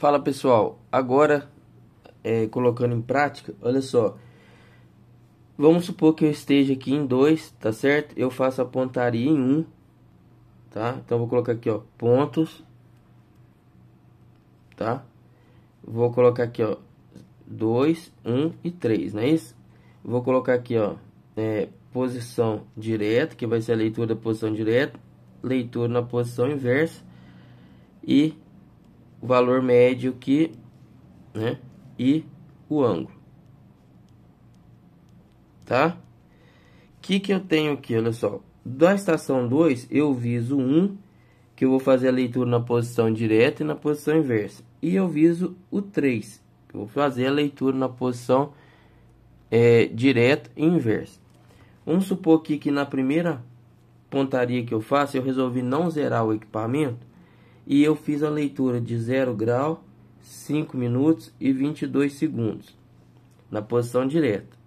Fala pessoal, agora é, colocando em prática, olha só. Vamos supor que eu esteja aqui em 2, tá certo? Eu faço a pontaria em 1, um, tá? Então vou colocar aqui, ó, pontos, tá? Vou colocar aqui, ó, 2, 1 um e 3, não é isso? Vou colocar aqui, ó, é, posição direta, que vai ser a leitura da posição direta, leitura na posição inversa e o valor médio que, né, e o ângulo. Tá? O que, que eu tenho aqui, olha só. Da estação 2, eu viso 1, um, que eu vou fazer a leitura na posição direta e na posição inversa. E eu viso o 3, que eu vou fazer a leitura na posição é, direta e inversa. Vamos supor aqui que na primeira pontaria que eu faço, eu resolvi não zerar o equipamento e eu fiz a leitura de 0 grau, 5 minutos e 22 segundos na posição direta.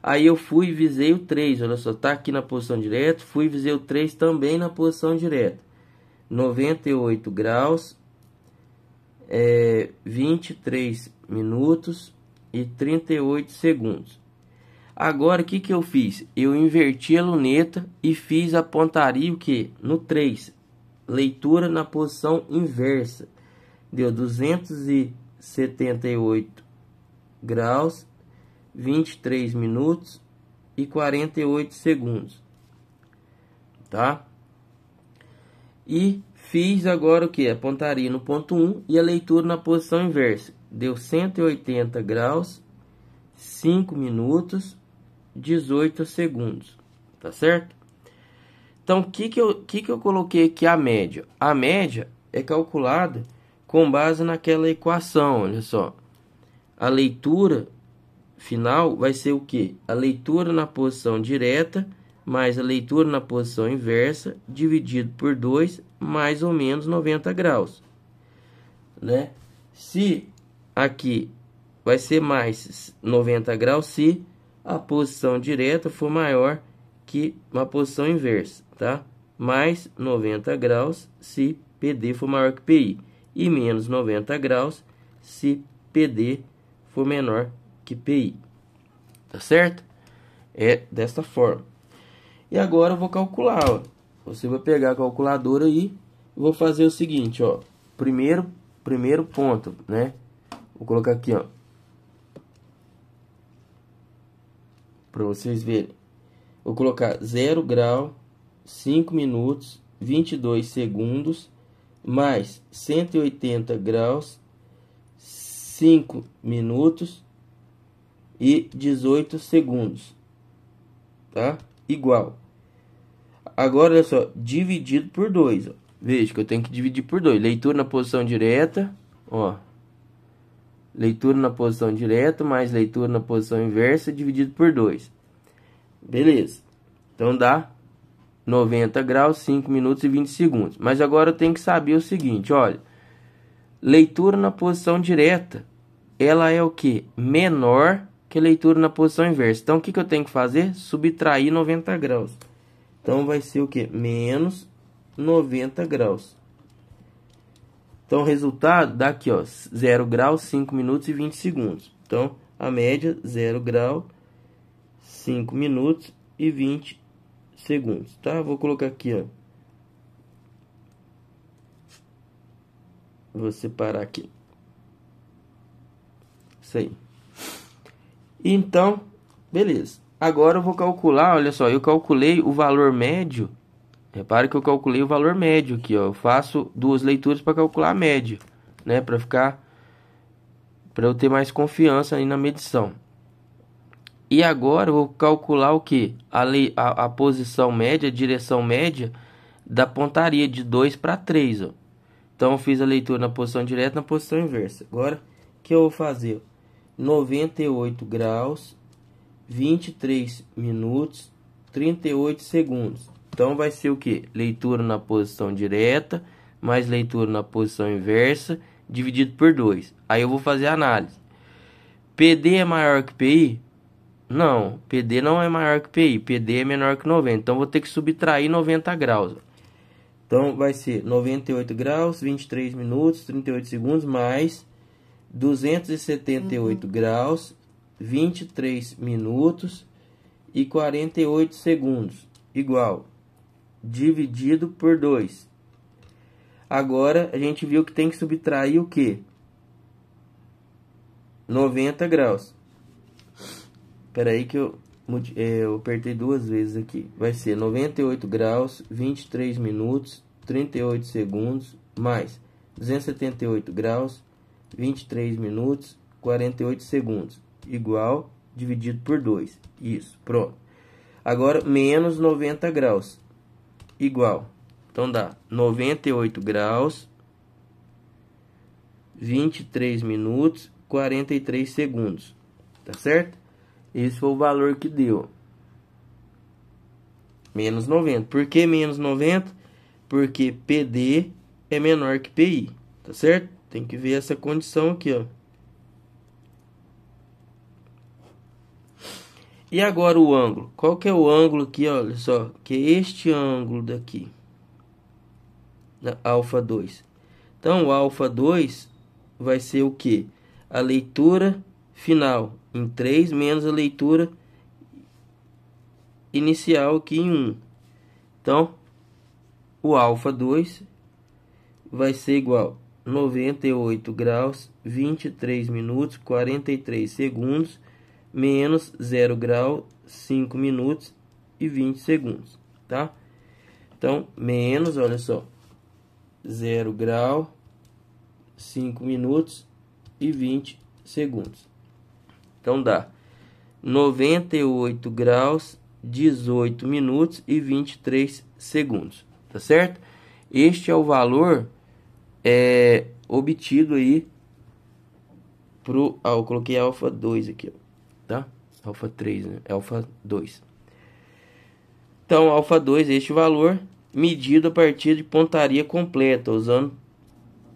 Aí eu fui e visei o 3, olha só, tá aqui na posição direta, fui e visei o 3 também na posição direta. 98 graus, é, 23 minutos e 38 segundos. Agora, o que, que eu fiz? Eu inverti a luneta e fiz a pontaria o que? No 3 leitura na posição inversa. Deu 278 graus, 23 minutos e 48 segundos. Tá? E fiz agora o que? A pontaria no ponto 1 e a leitura na posição inversa. Deu 180 graus, 5 minutos, 18 segundos. Tá certo? Então, o que, que, eu, que, que eu coloquei aqui a média? A média é calculada com base naquela equação, olha só. A leitura final vai ser o que? A leitura na posição direta mais a leitura na posição inversa dividido por 2 mais ou menos 90 graus. Né? Se aqui vai ser mais 90 graus se a posição direta for maior que uma posição inversa, tá? Mais 90 graus se PD for maior que PI e menos 90 graus se PD for menor que PI. Tá certo? É desta forma. E agora eu vou calcular, ó. Você vai pegar a calculadora aí e vou fazer o seguinte, ó. Primeiro, primeiro ponto, né? Vou colocar aqui, ó. Para vocês verem. Vou colocar 0 grau, 5 minutos, 22 segundos, mais 180 graus, 5 minutos e 18 segundos, tá? Igual. Agora, olha só, dividido por 2, Veja que eu tenho que dividir por 2. Leitura na posição direta, ó. Leitura na posição direta, mais leitura na posição inversa, dividido por 2. Beleza. Então dá 90 graus, 5 minutos e 20 segundos. Mas agora eu tenho que saber o seguinte, olha. Leitura na posição direta, ela é o que? Menor que leitura na posição inversa. Então, o que, que eu tenho que fazer? Subtrair 90 graus. Então, vai ser o que? Menos 90 graus. Então, o resultado dá aqui, ó, 0 graus, 5 minutos e 20 segundos. Então, a média, 0 grau, 5 minutos e 20 segundos, tá? Vou colocar aqui, ó. Vou separar aqui. Isso aí. Então, beleza. Agora eu vou calcular, olha só, eu calculei o valor médio. Repare que eu calculei o valor médio aqui, ó. Eu faço duas leituras para calcular a média, né, para ficar para eu ter mais confiança aí na medição. E agora eu vou calcular o que? A, a, a, posição média, a direção média da pontaria de 2 para 3. Então eu fiz a leitura na posição direta na posição inversa. Agora o que eu vou fazer? 98 graus, 23 minutos, 38 segundos. Então vai ser o que? Leitura na posição direta, mais leitura na posição inversa, dividido por 2. Aí eu vou fazer a análise. PD é maior que PI? Não, PD não é maior que PI, PD é menor que 90, então vou ter que subtrair 90 graus. Então vai ser 98 graus, 23 minutos, 38 segundos, mais 278 uhum. graus, 23 minutos e 48 segundos, igual, dividido por 2. Agora a gente viu que tem que subtrair o que? 90 graus. Pera aí que eu, é, eu apertei duas vezes aqui. Vai ser 98 graus, 23 minutos, 38 segundos, mais 278 graus, 23 minutos, 48 segundos. Igual, dividido por 2. Isso, pronto. Agora, menos 90 graus. Igual. Então, dá 98 graus, 23 minutos, 43 segundos. Tá certo? Esse foi o valor que deu. Menos 90. Por que menos 90? Porque PD é menor que PI. Tá certo? Tem que ver essa condição aqui, ó. E agora o ângulo. Qual que é o ângulo aqui, olha só. Que é este ângulo daqui. Da alfa 2. Então, o alfa 2 vai ser o que? A leitura final em 3 menos a leitura inicial aqui em 1. Então, o alfa 2 vai ser igual a 98 graus, 23 minutos, 43 segundos, menos 0 grau, 5 minutos e 20 segundos, tá? Então, menos, olha só, 0 grau, 5 minutos e 20 segundos. Então dá 98 graus, 18 minutos e 23 segundos, tá certo? Este é o valor é, obtido aí pro, ah, eu coloquei alfa 2 aqui, tá? Alfa 3, né? Alfa 2. Então, alfa 2, este valor medido a partir de pontaria completa, usando,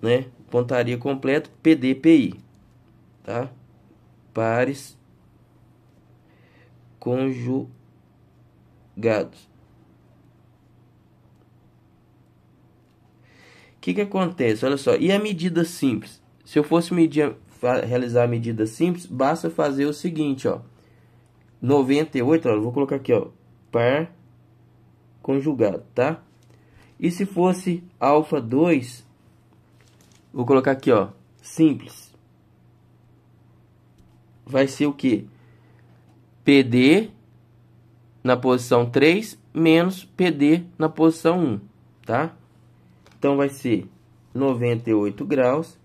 né, pontaria completa PDPI, tá? pares conjugados. O que, que acontece? Olha só, e a medida simples? Se eu fosse medir, realizar a medida simples, basta fazer o seguinte, ó. 98, ó, vou colocar aqui, ó, par conjugado, tá? E se fosse alfa 2, vou colocar aqui, ó, simples vai ser o quê? PD na posição 3 menos PD na posição 1, tá? Então vai ser 98 graus,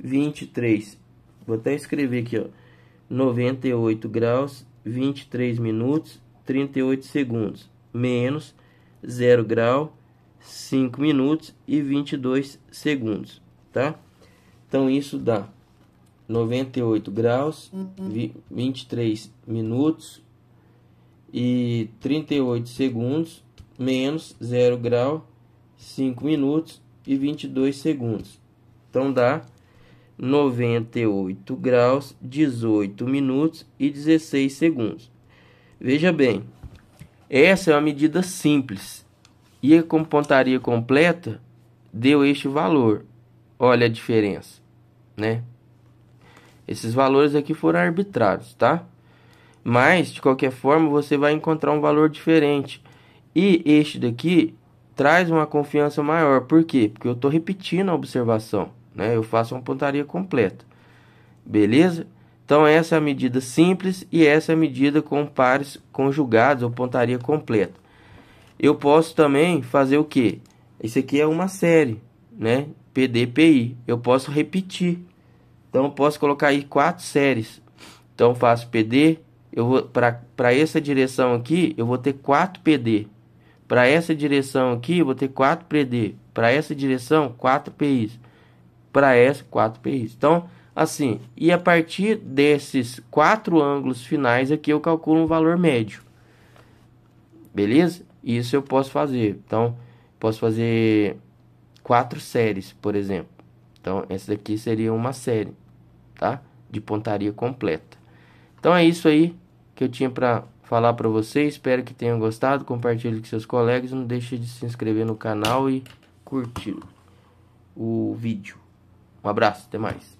23, vou até escrever aqui, ó, 98 graus, 23 minutos, 38 segundos, menos 0 grau, 5 minutos e 22 segundos, tá? Então isso dá 98 graus, uhum. 23 minutos e 38 segundos, menos 0 grau, 5 minutos e 22 segundos. Então dá 98 graus, 18 minutos e 16 segundos. Veja bem, essa é uma medida simples. E com pontaria completa, deu este valor. Olha a diferença, né? Esses valores aqui foram arbitrados, tá? Mas, de qualquer forma, você vai encontrar um valor diferente. E este daqui traz uma confiança maior. Por quê? Porque eu estou repetindo a observação, né? Eu faço uma pontaria completa. Beleza? Então, essa é a medida simples e essa é a medida com pares conjugados ou pontaria completa. Eu posso também fazer o quê? Isso aqui é uma série, né? PDPI. Eu posso repetir então posso colocar aí quatro séries. Então faço PD, eu vou para essa direção aqui, eu vou ter 4 PD. Para essa direção aqui, eu vou ter 4 PD. Para essa direção, 4 PIs. Para essa, 4 PIs. Então, assim, e a partir desses quatro ângulos finais aqui, eu calculo um valor médio. Beleza? Isso eu posso fazer. Então, posso fazer quatro séries, por exemplo. Então, essa daqui seria uma série, tá? De pontaria completa. Então, é isso aí que eu tinha para falar para vocês. Espero que tenham gostado. Compartilhe com seus colegas. Não deixe de se inscrever no canal e curtir o vídeo. Um abraço, até mais.